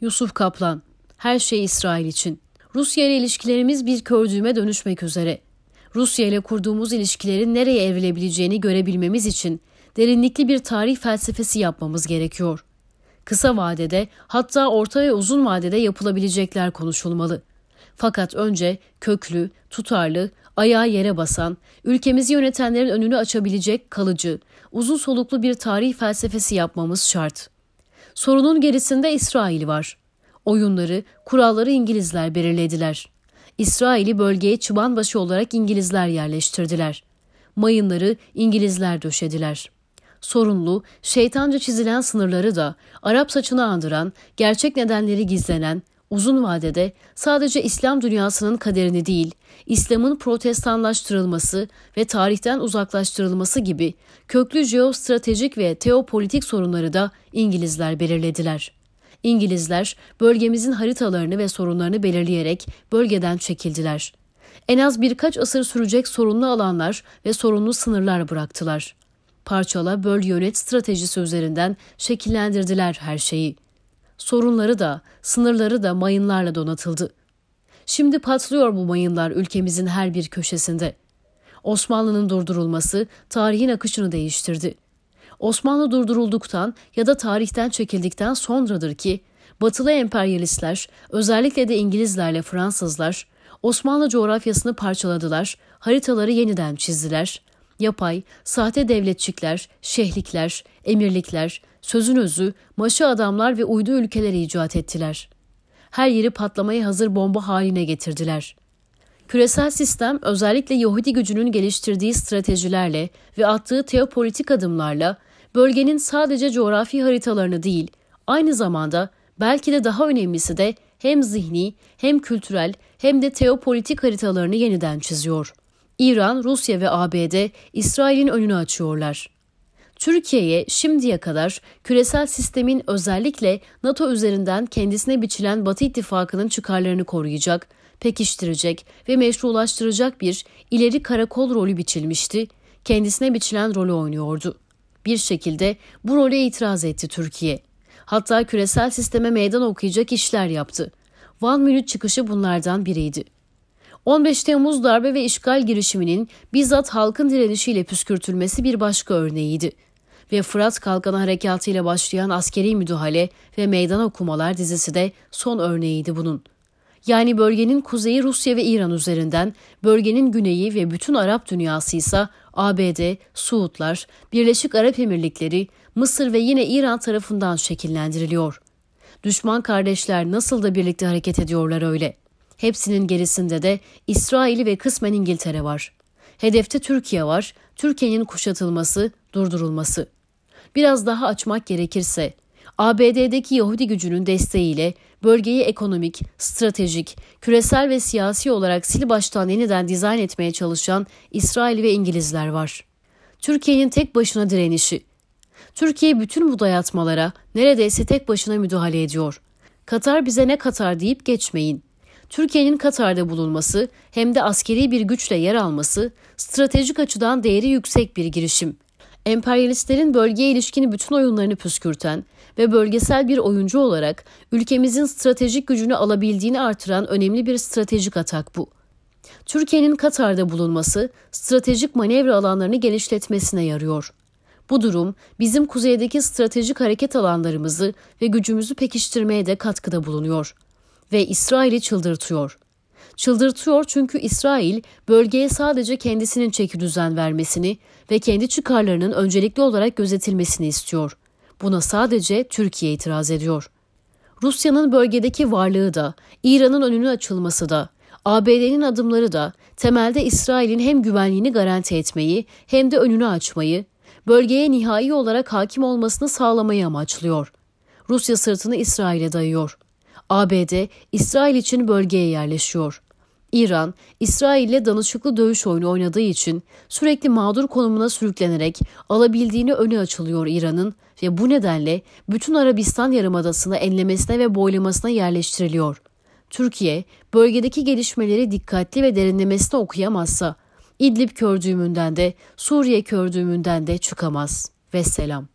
Yusuf Kaplan Her şey İsrail için. Rusya ile ilişkilerimiz bir kördüğüme dönüşmek üzere. Rusya ile kurduğumuz ilişkilerin nereye evrilebileceğini görebilmemiz için derinlikli bir tarih felsefesi yapmamız gerekiyor. Kısa vadede hatta orta ve uzun vadede yapılabilecekler konuşulmalı. Fakat önce köklü, tutarlı, ayağa yere basan, ülkemizi yönetenlerin önünü açabilecek kalıcı, uzun soluklu bir tarih felsefesi yapmamız şart.'' Sorunun gerisinde İsrail var. Oyunları, kuralları İngilizler belirlediler. İsrail'i bölgeye çıbanbaşı olarak İngilizler yerleştirdiler. Mayınları İngilizler döşediler. Sorunlu, şeytanca çizilen sınırları da Arap saçını andıran, gerçek nedenleri gizlenen, uzun vadede sadece İslam dünyasının kaderini değil, İslam'ın protestanlaştırılması ve tarihten uzaklaştırılması gibi köklü jeostratejik ve teopolitik sorunları da İngilizler belirlediler. İngilizler bölgemizin haritalarını ve sorunlarını belirleyerek bölgeden çekildiler. En az birkaç asır sürecek sorunlu alanlar ve sorunlu sınırlar bıraktılar. Parçala böl yönet stratejisi üzerinden şekillendirdiler her şeyi sorunları da, sınırları da mayınlarla donatıldı. Şimdi patlıyor bu mayınlar ülkemizin her bir köşesinde. Osmanlı'nın durdurulması tarihin akışını değiştirdi. Osmanlı durdurulduktan ya da tarihten çekildikten sonradır ki Batılı emperyalistler, özellikle de İngilizlerle Fransızlar Osmanlı coğrafyasını parçaladılar, haritaları yeniden çizdiler yapay, sahte devletçikler, şehlikler, emirlikler, sözün özü, maşı adamlar ve uydu ülkeleri icat ettiler. Her yeri patlamaya hazır bomba haline getirdiler. Küresel sistem özellikle Yahudi gücünün geliştirdiği stratejilerle ve attığı teopolitik adımlarla bölgenin sadece coğrafi haritalarını değil, aynı zamanda belki de daha önemlisi de hem zihni, hem kültürel, hem de teopolitik haritalarını yeniden çiziyor.'' İran, Rusya ve ABD İsrail'in önünü açıyorlar. Türkiye'ye şimdiye kadar küresel sistemin özellikle NATO üzerinden kendisine biçilen Batı ittifakının çıkarlarını koruyacak, pekiştirecek ve meşrulaştıracak bir ileri karakol rolü biçilmişti, kendisine biçilen rolü oynuyordu. Bir şekilde bu role itiraz etti Türkiye. Hatta küresel sisteme meydan okuyacak işler yaptı. Van Minute çıkışı bunlardan biriydi. 15 Temmuz darbe ve işgal girişiminin bizzat halkın direnişiyle püskürtülmesi bir başka örneğiydi. Ve Fırat Kalkanı Harekatı ile başlayan askeri müdahale ve meydan okumalar dizisi de son örneğiydi bunun. Yani bölgenin kuzeyi Rusya ve İran üzerinden, bölgenin güneyi ve bütün Arap dünyası ise ABD, Suudlar, Birleşik Arap Emirlikleri, Mısır ve yine İran tarafından şekillendiriliyor. Düşman kardeşler nasıl da birlikte hareket ediyorlar öyle.'' Hepsinin gerisinde de İsrail'i ve kısmen İngiltere var. Hedefte Türkiye var, Türkiye'nin kuşatılması, durdurulması. Biraz daha açmak gerekirse, ABD'deki Yahudi gücünün desteğiyle bölgeyi ekonomik, stratejik, küresel ve siyasi olarak sil baştan yeniden dizayn etmeye çalışan İsrail ve İngilizler var. Türkiye'nin tek başına direnişi. Türkiye bütün bu dayatmalara neredeyse tek başına müdahale ediyor. Katar bize ne Katar deyip geçmeyin. Türkiye'nin Katar'da bulunması hem de askeri bir güçle yer alması stratejik açıdan değeri yüksek bir girişim. Emperyalistlerin bölgeye ilişkin bütün oyunlarını püskürten ve bölgesel bir oyuncu olarak ülkemizin stratejik gücünü alabildiğini artıran önemli bir stratejik atak bu. Türkiye'nin Katar'da bulunması stratejik manevra alanlarını genişletmesine yarıyor. Bu durum bizim kuzeydeki stratejik hareket alanlarımızı ve gücümüzü pekiştirmeye de katkıda bulunuyor.'' ve İsrail'i çıldırtıyor. Çıldırtıyor çünkü İsrail bölgeye sadece kendisinin çeki düzen vermesini ve kendi çıkarlarının öncelikli olarak gözetilmesini istiyor. Buna sadece Türkiye itiraz ediyor. Rusya'nın bölgedeki varlığı da, İran'ın önünü açılması da, ABD'nin adımları da temelde İsrail'in hem güvenliğini garanti etmeyi hem de önünü açmayı, bölgeye nihai olarak hakim olmasını sağlamayı amaçlıyor. Rusya sırtını İsrail'e dayıyor. ABD, İsrail için bölgeye yerleşiyor. İran, İsrail ile danışıklı dövüş oyunu oynadığı için sürekli mağdur konumuna sürüklenerek alabildiğini öne açılıyor İran'ın ve bu nedenle bütün Arabistan yarımadasını enlemesine ve boylamasına yerleştiriliyor. Türkiye, bölgedeki gelişmeleri dikkatli ve derinlemesine okuyamazsa, İdlib kördüğümünden de Suriye kördüğümünden de çıkamaz. Vesselam.